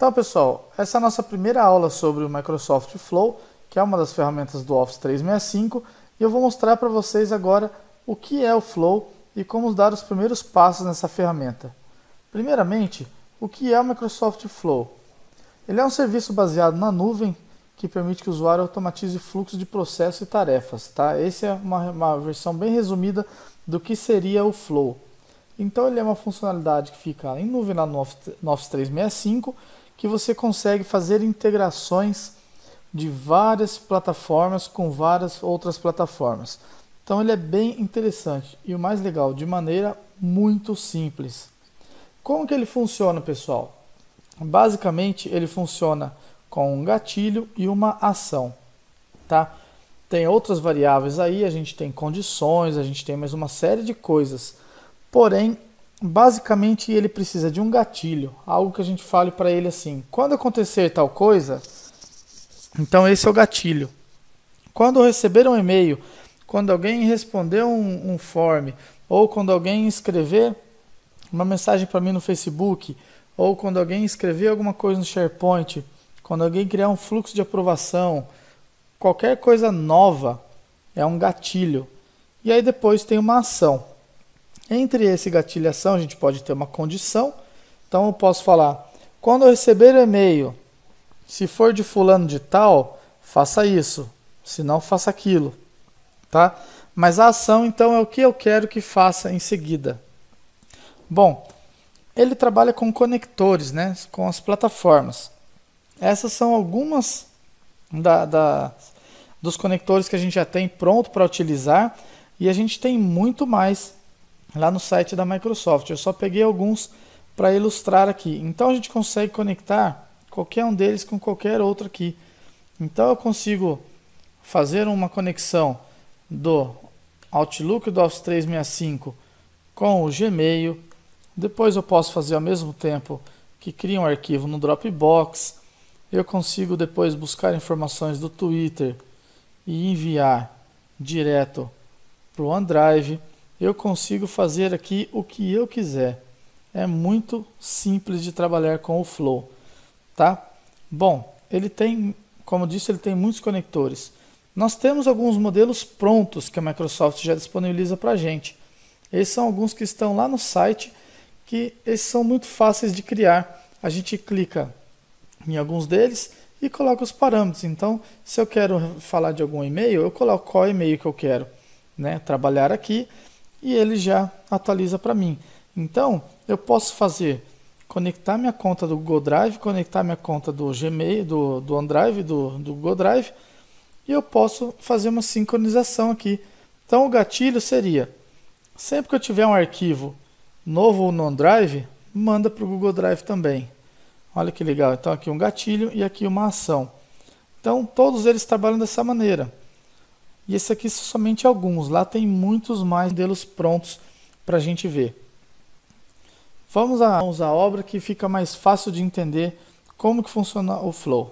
Então, pessoal, essa é a nossa primeira aula sobre o Microsoft Flow, que é uma das ferramentas do Office 365, e eu vou mostrar para vocês agora o que é o Flow e como dar os primeiros passos nessa ferramenta. Primeiramente, o que é o Microsoft Flow? Ele é um serviço baseado na nuvem que permite que o usuário automatize fluxo de processos e tarefas. Tá? Essa é uma, uma versão bem resumida do que seria o Flow. Então ele é uma funcionalidade que fica em nuvem lá no Office 365 que você consegue fazer integrações de várias plataformas com várias outras plataformas. Então ele é bem interessante e o mais legal, de maneira muito simples. Como que ele funciona, pessoal? Basicamente, ele funciona com um gatilho e uma ação, tá? Tem outras variáveis aí, a gente tem condições, a gente tem mais uma série de coisas. Porém, basicamente ele precisa de um gatilho, algo que a gente fale para ele assim: quando acontecer tal coisa, então esse é o gatilho. Quando receber um e-mail, quando alguém responder um, um form, ou quando alguém escrever uma mensagem para mim no Facebook, ou quando alguém escrever alguma coisa no SharePoint, quando alguém criar um fluxo de aprovação, qualquer coisa nova é um gatilho. E aí depois tem uma ação. Entre esse gatilho e ação, a gente pode ter uma condição. Então, eu posso falar: quando eu receber o e-mail, se for de fulano de tal, faça isso, se não, faça aquilo. Tá? Mas a ação, então, é o que eu quero que faça em seguida. Bom, ele trabalha com conectores, né? com as plataformas. Essas são algumas da, da, dos conectores que a gente já tem pronto para utilizar e a gente tem muito mais lá no site da Microsoft. Eu só peguei alguns para ilustrar aqui. Então a gente consegue conectar qualquer um deles com qualquer outro aqui. Então eu consigo fazer uma conexão do Outlook do Office 365 com o Gmail. Depois eu posso fazer ao mesmo tempo que cria um arquivo no Dropbox. Eu consigo depois buscar informações do Twitter e enviar direto para o OneDrive eu consigo fazer aqui o que eu quiser. É muito simples de trabalhar com o Flow, tá? Bom, ele tem, como disse, ele tem muitos conectores. Nós temos alguns modelos prontos que a Microsoft já disponibiliza para a gente. Esses são alguns que estão lá no site, que esses são muito fáceis de criar. A gente clica em alguns deles e coloca os parâmetros. Então, se eu quero falar de algum e-mail, eu coloco qual e-mail que eu quero né, trabalhar aqui e ele já atualiza para mim. Então, eu posso fazer conectar minha conta do Google Drive, conectar minha conta do Gmail, do, do OneDrive, do, do Google Drive, e eu posso fazer uma sincronização aqui. Então, o gatilho seria, sempre que eu tiver um arquivo novo no OneDrive, manda para o Google Drive também. Olha que legal, então aqui um gatilho e aqui uma ação. Então, todos eles trabalham dessa maneira. E esse aqui são somente alguns, lá tem muitos mais modelos prontos para a gente ver. Vamos à obra que fica mais fácil de entender como que funciona o Flow.